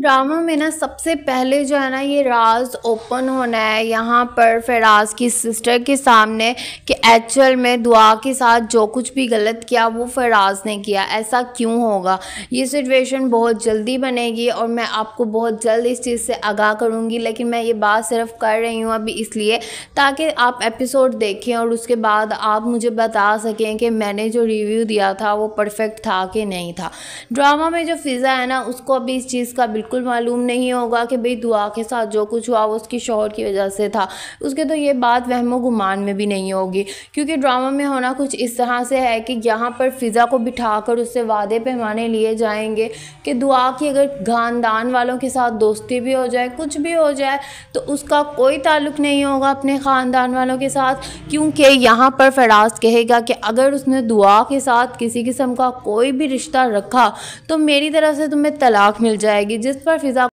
drama में ना सबसे पहले जो है ना ये राज ओपन होना है यहाँ पर फराज की सिस्टर के सामने कि एक्चुअल में दुआ के साथ जो कुछ भी गलत किया वो फराज ने किया ऐसा क्यों होगा ये सिचुएशन बहुत जल्दी बनेगी और मैं आपको बहुत जल्द इस चीज़ से आगाह करूँगी लेकिन मैं ये बात सिर्फ कर रही हूँ अभी इसलिए ताकि आप एपिसोड देखें और उसके बाद आप मुझे बता सकें कि मैंने जो रिव्यू दिया था वो परफेक्ट था कि नहीं था ड्रामा में जो फिज़ा है ना उसको अभी इस चीज़ का बिल्कुल बिल्कुल मालूम नहीं होगा कि भाई दुआ के साथ जो कुछ हुआ वो उसकी शोहर की वजह से था उसके तो ये बात वहमो गुमान में भी नहीं होगी क्योंकि ड्रामा में होना कुछ इस तरह से है कि यहाँ पर फ़िज़ा को बिठा कर उससे वादे पैमाने लिए जाएंगे कि दुआ की अगर खानदान वालों के साथ दोस्ती भी हो जाए कुछ भी हो जाए तो उसका कोई ताल्लुक नहीं होगा अपने ख़ानदान वालों के साथ क्योंकि यहाँ पर फराज कहेगा कि अगर उसने दुआ के साथ किसी किस्म का कोई भी रिश्ता रखा तो मेरी तरफ से तुम्हें तलाक मिल जाएगी जिस जिस पर फिजा